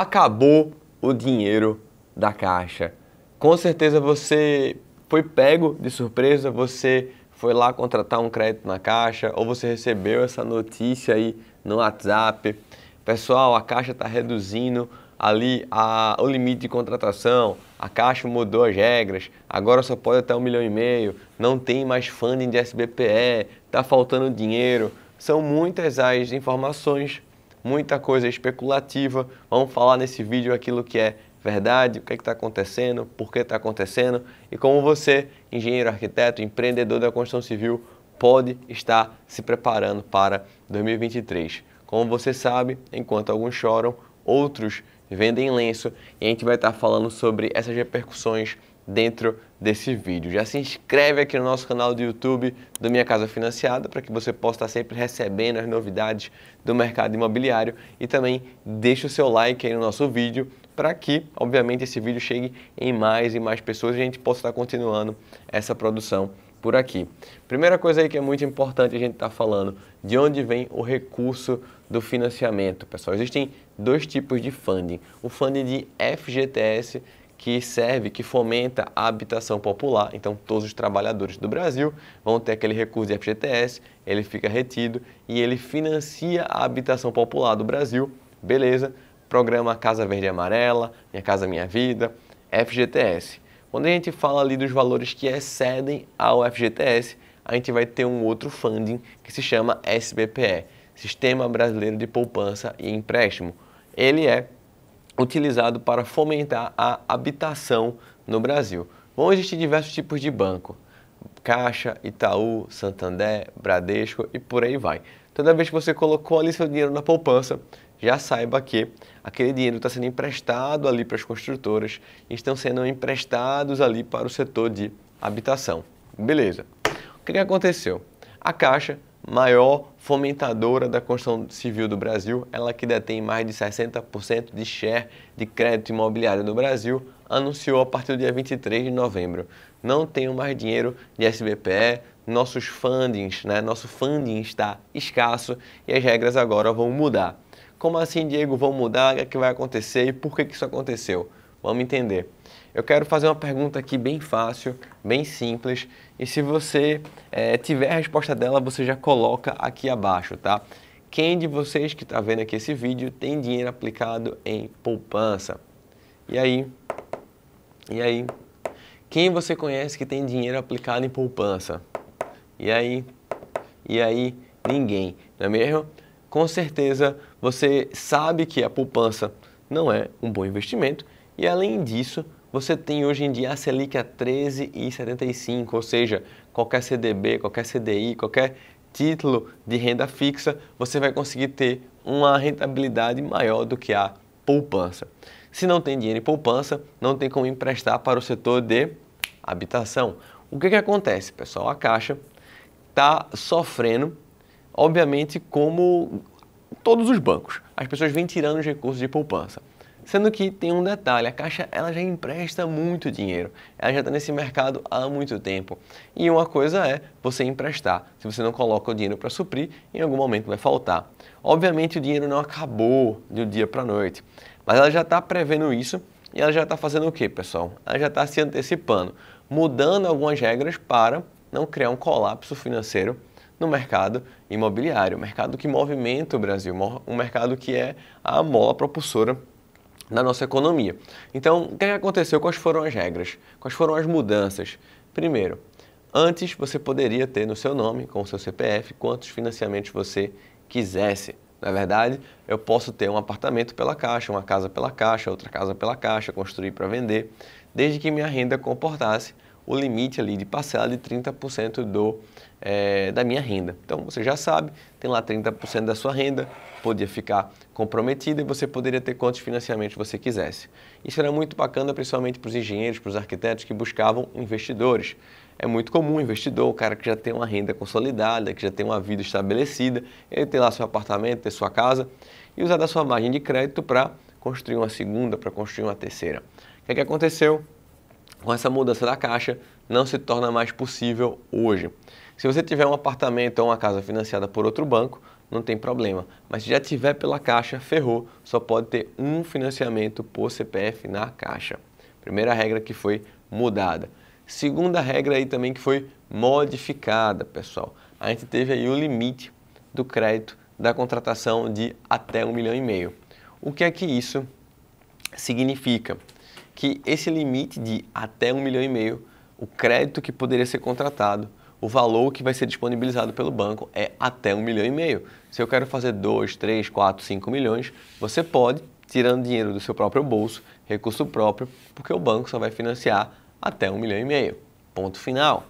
acabou o dinheiro da caixa. Com certeza você foi pego de surpresa, você foi lá contratar um crédito na caixa ou você recebeu essa notícia aí no WhatsApp. Pessoal, a caixa está reduzindo ali a, o limite de contratação, a Caixa mudou as regras, agora só pode até um milhão e meio, não tem mais funding de SBPE, está faltando dinheiro. São muitas as informações muita coisa especulativa. Vamos falar nesse vídeo aquilo que é verdade, o que é está acontecendo, por que está acontecendo e como você, engenheiro, arquiteto, empreendedor da construção civil, pode estar se preparando para 2023. Como você sabe, enquanto alguns choram, outros vendem lenço e a gente vai estar falando sobre essas repercussões dentro desse vídeo. Já se inscreve aqui no nosso canal do YouTube do Minha Casa Financiada para que você possa estar sempre recebendo as novidades do mercado imobiliário e também deixa o seu like aí no nosso vídeo para que, obviamente, esse vídeo chegue em mais e mais pessoas e a gente possa estar continuando essa produção por aqui. Primeira coisa aí que é muito importante a gente estar tá falando, de onde vem o recurso do financiamento, pessoal. Existem dois tipos de funding. O funding de FGTS que serve, que fomenta a habitação popular. Então, todos os trabalhadores do Brasil vão ter aquele recurso de FGTS, ele fica retido e ele financia a habitação popular do Brasil. Beleza? Programa Casa Verde e Amarela, Minha Casa Minha Vida, FGTS. Quando a gente fala ali dos valores que excedem ao FGTS, a gente vai ter um outro funding que se chama SBPE, Sistema Brasileiro de Poupança e Empréstimo. Ele é utilizado para fomentar a habitação no Brasil. Vão existir diversos tipos de banco, Caixa, Itaú, Santander, Bradesco e por aí vai. Toda vez que você colocou ali seu dinheiro na poupança, já saiba que aquele dinheiro está sendo emprestado ali para as construtoras e estão sendo emprestados ali para o setor de habitação. Beleza. O que aconteceu? A Caixa maior fomentadora da construção civil do Brasil, ela que detém mais de 60% de share de crédito imobiliário no Brasil, anunciou a partir do dia 23 de novembro. Não tenho mais dinheiro de SBPE, nossos fundings, né? nosso funding está escasso e as regras agora vão mudar. Como assim, Diego, vão mudar? O que, é que vai acontecer e por que, que isso aconteceu? Vamos entender eu quero fazer uma pergunta aqui bem fácil, bem simples, e se você é, tiver a resposta dela, você já coloca aqui abaixo, tá? Quem de vocês que está vendo aqui esse vídeo tem dinheiro aplicado em poupança? E aí? E aí? Quem você conhece que tem dinheiro aplicado em poupança? E aí? E aí? Ninguém, não é mesmo? Com certeza você sabe que a poupança não é um bom investimento e além disso você tem hoje em dia a Selic a 13,75, ou seja, qualquer CDB, qualquer CDI, qualquer título de renda fixa, você vai conseguir ter uma rentabilidade maior do que a poupança. Se não tem dinheiro em poupança, não tem como emprestar para o setor de habitação. O que, que acontece, pessoal? A Caixa está sofrendo, obviamente, como todos os bancos. As pessoas vêm tirando os recursos de poupança. Sendo que tem um detalhe, a Caixa ela já empresta muito dinheiro, ela já está nesse mercado há muito tempo. E uma coisa é você emprestar, se você não coloca o dinheiro para suprir, em algum momento vai faltar. Obviamente o dinheiro não acabou do dia para a noite, mas ela já está prevendo isso e ela já está fazendo o que, pessoal? Ela já está se antecipando, mudando algumas regras para não criar um colapso financeiro no mercado imobiliário, mercado que movimenta o Brasil, um mercado que é a mola propulsora na nossa economia. Então, o é que aconteceu? Quais foram as regras? Quais foram as mudanças? Primeiro, antes você poderia ter no seu nome, com o seu CPF, quantos financiamentos você quisesse. Na verdade, eu posso ter um apartamento pela Caixa, uma casa pela Caixa, outra casa pela Caixa, construir para vender, desde que minha renda comportasse o limite ali de parcela de 30% do é, da minha renda. Então você já sabe, tem lá 30% da sua renda, podia ficar comprometida e você poderia ter quantos financiamentos você quisesse. Isso era muito bacana, principalmente para os engenheiros, para os arquitetos que buscavam investidores. É muito comum o investidor, o cara que já tem uma renda consolidada, que já tem uma vida estabelecida, ele ter lá seu apartamento, ter sua casa e usar da sua margem de crédito para construir uma segunda, para construir uma terceira. O que, é que aconteceu? com essa mudança da caixa, não se torna mais possível hoje. Se você tiver um apartamento ou uma casa financiada por outro banco, não tem problema. Mas se já tiver pela Caixa, ferrou, só pode ter um financiamento por CPF na Caixa. Primeira regra que foi mudada. Segunda regra aí também que foi modificada, pessoal. A gente teve aí o limite do crédito da contratação de até um milhão e meio. O que é que isso significa? que esse limite de até um milhão e meio, o crédito que poderia ser contratado, o valor que vai ser disponibilizado pelo banco é até um milhão e meio. Se eu quero fazer 2, 3, 4, 5 milhões, você pode, tirando dinheiro do seu próprio bolso, recurso próprio, porque o banco só vai financiar até um milhão e meio. Ponto final.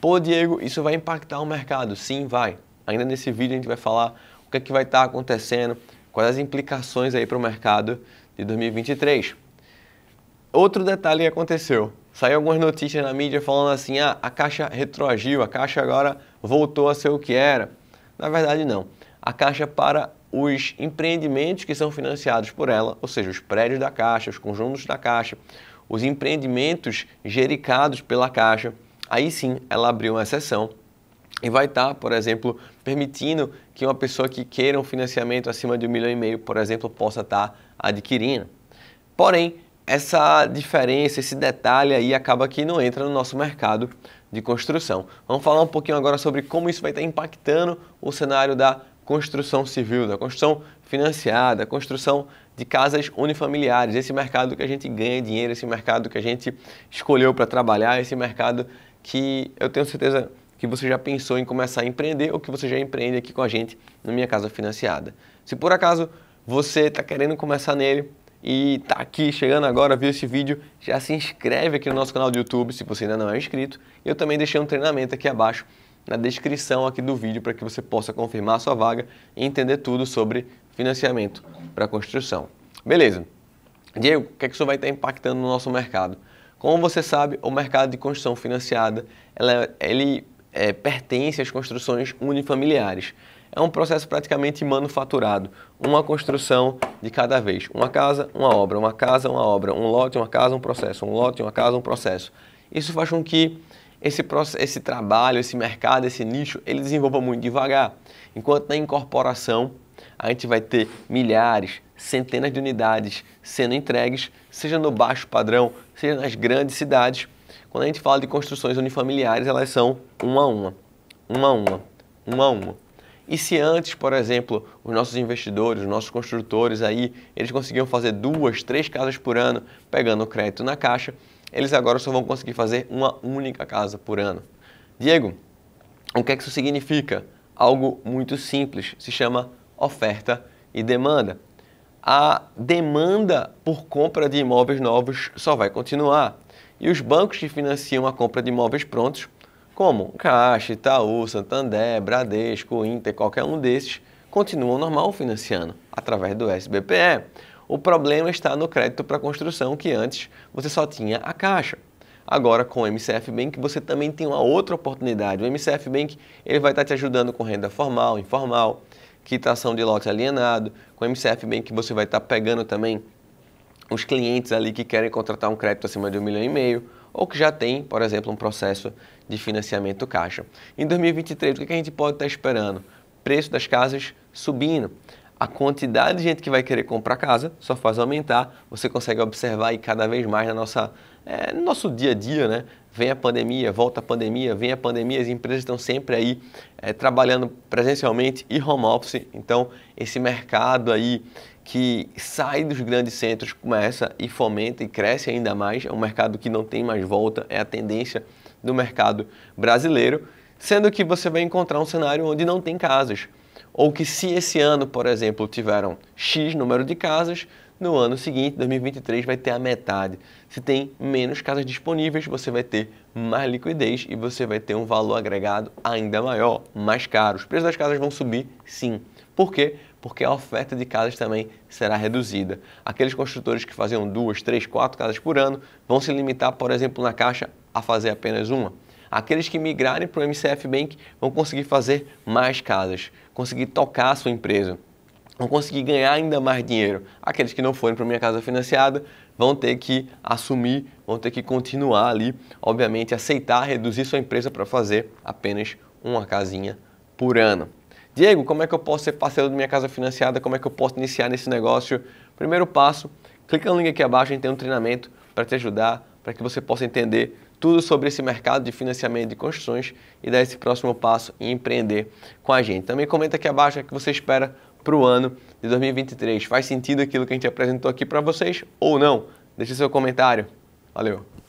Pô, Diego, isso vai impactar o mercado? Sim, vai. Ainda nesse vídeo a gente vai falar o que, é que vai estar acontecendo, quais as implicações aí para o mercado de 2023. Outro detalhe aconteceu. Saiu algumas notícias na mídia falando assim: ah, a caixa retroagiu, a caixa agora voltou a ser o que era. Na verdade, não. A caixa para os empreendimentos que são financiados por ela, ou seja, os prédios da Caixa, os conjuntos da Caixa, os empreendimentos gericados pela Caixa, aí sim ela abriu uma exceção e vai estar, tá, por exemplo, permitindo que uma pessoa que queira um financiamento acima de um milhão e meio, por exemplo, possa estar tá adquirindo. Porém, essa diferença, esse detalhe aí acaba que não entra no nosso mercado de construção. Vamos falar um pouquinho agora sobre como isso vai estar impactando o cenário da construção civil, da construção financiada, construção de casas unifamiliares, esse mercado que a gente ganha dinheiro, esse mercado que a gente escolheu para trabalhar, esse mercado que eu tenho certeza que você já pensou em começar a empreender ou que você já empreende aqui com a gente na Minha Casa Financiada. Se por acaso você está querendo começar nele, e tá aqui chegando agora, viu esse vídeo, já se inscreve aqui no nosso canal do YouTube se você ainda não é inscrito. Eu também deixei um treinamento aqui abaixo na descrição aqui do vídeo para que você possa confirmar a sua vaga e entender tudo sobre financiamento para construção. Beleza. Diego, o que, é que isso vai estar impactando no nosso mercado? Como você sabe, o mercado de construção financiada, ela, ele é, pertence às construções unifamiliares é um processo praticamente manufaturado, uma construção de cada vez, uma casa, uma obra, uma casa, uma obra, um lote, uma casa, um processo, um lote, uma casa, um processo. Isso faz com que esse, esse trabalho, esse mercado, esse nicho, ele desenvolva muito devagar. Enquanto na incorporação, a gente vai ter milhares, centenas de unidades sendo entregues, seja no baixo padrão, seja nas grandes cidades. Quando a gente fala de construções unifamiliares, elas são uma a uma, uma a uma, uma a uma. E se antes, por exemplo, os nossos investidores, os nossos construtores aí, eles conseguiam fazer duas, três casas por ano pegando crédito na caixa, eles agora só vão conseguir fazer uma única casa por ano. Diego, o que é que isso significa? Algo muito simples, se chama oferta e demanda. A demanda por compra de imóveis novos só vai continuar. E os bancos que financiam a compra de imóveis prontos como Caixa, Itaú, Santander, Bradesco, Inter, qualquer um desses, continuam normal financiando através do SBPE. O problema está no crédito para construção, que antes você só tinha a Caixa. Agora com o MCF Bank você também tem uma outra oportunidade. O MCF Bank ele vai estar te ajudando com renda formal, informal, quitação de lote alienado. Com o MCF Bank você vai estar pegando também os clientes ali que querem contratar um crédito acima de um milhão e meio ou que já tem, por exemplo, um processo de financiamento caixa. Em 2023, o é que a gente pode estar esperando? Preço das casas subindo. A quantidade de gente que vai querer comprar casa só faz aumentar. Você consegue observar aí cada vez mais na nossa, é, no nosso dia a dia, né? Vem a pandemia, volta a pandemia, vem a pandemia, as empresas estão sempre aí é, trabalhando presencialmente e home office. Então, esse mercado aí que sai dos grandes centros, começa e fomenta e cresce ainda mais. É um mercado que não tem mais volta, é a tendência do mercado brasileiro, sendo que você vai encontrar um cenário onde não tem casas. Ou que se esse ano, por exemplo, tiveram X número de casas, no ano seguinte, 2023, vai ter a metade. Se tem menos casas disponíveis, você vai ter mais liquidez e você vai ter um valor agregado ainda maior, mais caro. Os preços das casas vão subir, sim. Por quê? porque a oferta de casas também será reduzida. Aqueles construtores que faziam duas, três, quatro casas por ano vão se limitar, por exemplo, na Caixa, a fazer apenas uma. Aqueles que migrarem para o MCF Bank vão conseguir fazer mais casas, conseguir tocar a sua empresa, vão conseguir ganhar ainda mais dinheiro. Aqueles que não forem para minha casa financiada vão ter que assumir, vão ter que continuar ali, obviamente aceitar reduzir sua empresa para fazer apenas uma casinha por ano. Diego, como é que eu posso ser parceiro da minha casa financiada? Como é que eu posso iniciar nesse negócio? Primeiro passo, clica no link aqui abaixo, a gente tem um treinamento para te ajudar, para que você possa entender tudo sobre esse mercado de financiamento de construções e dar esse próximo passo e em empreender com a gente. Também comenta aqui abaixo o que você espera para o ano de 2023. Faz sentido aquilo que a gente apresentou aqui para vocês ou não? Deixe seu comentário. Valeu!